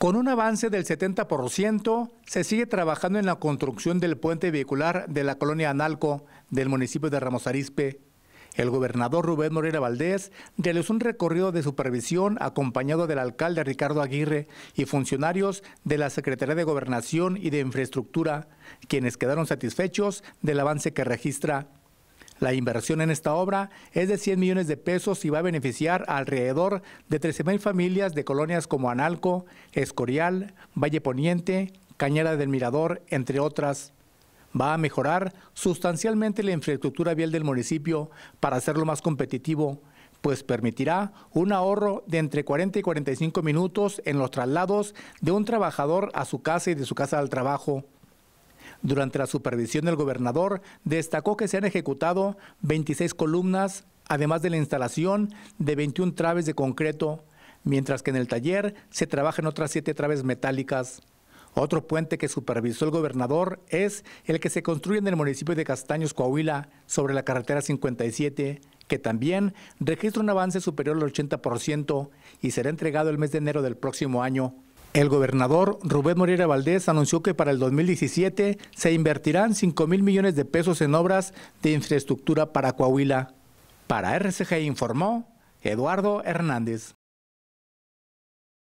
Con un avance del 70%, se sigue trabajando en la construcción del puente vehicular de la colonia Analco del municipio de Ramos Arizpe. El gobernador Rubén Moreira Valdés realizó un recorrido de supervisión acompañado del alcalde Ricardo Aguirre y funcionarios de la Secretaría de Gobernación y de Infraestructura, quienes quedaron satisfechos del avance que registra. La inversión en esta obra es de 100 millones de pesos y va a beneficiar a alrededor de 13.000 familias de colonias como Analco, Escorial, Valle Poniente, Cañera del Mirador, entre otras. Va a mejorar sustancialmente la infraestructura vial del municipio para hacerlo más competitivo, pues permitirá un ahorro de entre 40 y 45 minutos en los traslados de un trabajador a su casa y de su casa al trabajo. Durante la supervisión del gobernador, destacó que se han ejecutado 26 columnas, además de la instalación de 21 traves de concreto, mientras que en el taller se trabajan otras 7 traves metálicas. Otro puente que supervisó el gobernador es el que se construye en el municipio de Castaños, Coahuila, sobre la carretera 57, que también registra un avance superior al 80% y será entregado el mes de enero del próximo año. El gobernador Rubén Moreira Valdés anunció que para el 2017 se invertirán 5 mil millones de pesos en obras de infraestructura para Coahuila. Para RCG informó Eduardo Hernández.